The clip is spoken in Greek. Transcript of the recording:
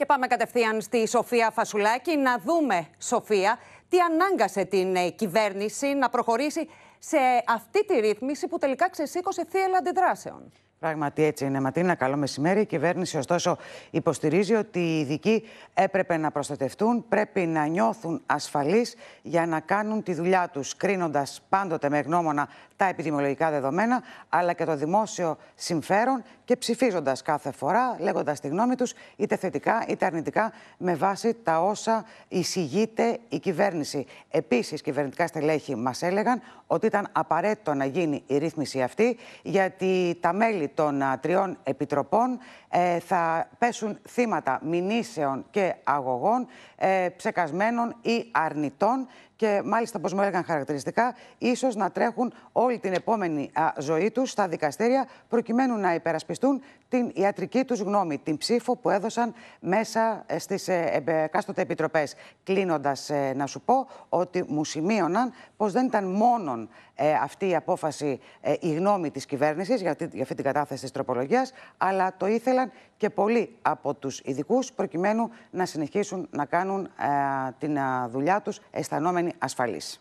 Και πάμε κατευθείαν στη Σοφία Φασουλάκη να δούμε, Σοφία, τι ανάγκασε την ε, κυβέρνηση να προχωρήσει σε αυτή τη ρύθμιση που τελικά ξεσήκωσε θύελα αντιδράσεων. Πράγματι έτσι είναι, Ματίνα. Καλό μεσημέρι. Η κυβέρνηση, ωστόσο, υποστηρίζει ότι οι ειδικοί έπρεπε να προστατευτούν, πρέπει να νιώθουν ασφαλείς για να κάνουν τη δουλειά τους, κρίνοντας πάντοτε με γνώμονα τα επιδημιολογικά δεδομένα, αλλά και το δημόσιο συμφέρον και ψηφίζοντας κάθε φορά, λέγοντας τη γνώμη τους, είτε θετικά είτε αρνητικά, με βάση τα όσα εισηγείται η κυβέρνηση. Επίσης, κυβερνητικά στελέχη μας έλεγαν ότι ήταν απαραίτητο να γίνει η ρύθμιση αυτή, γιατί τα μέλη των τριών επιτροπών ε, θα πέσουν θύματα μηνύσεων και αγωγών ε, ψεκασμένων ή αρνητών και μάλιστα, όπω μου έλεγαν χαρακτηριστικά, ίσως να τρέχουν όλη την επόμενη ζωή τους στα δικαστήρια προκειμένου να υπερασπιστούν την ιατρική τους γνώμη, την ψήφο που έδωσαν μέσα ε, στις εκάστοτε ε, επιτροπές. Κλείνοντας, ε, να σου πω ότι μου σημείωναν πως δεν ήταν μόνον αυτή η απόφαση η γνώμη της κυβέρνησης για αυτή την κατάθεση της τροπολογίας, αλλά το ήθελαν και πολλοί από τους ειδικούς προκειμένου να συνεχίσουν να κάνουν την δουλειά τους αισθανόμενοι ασφαλής.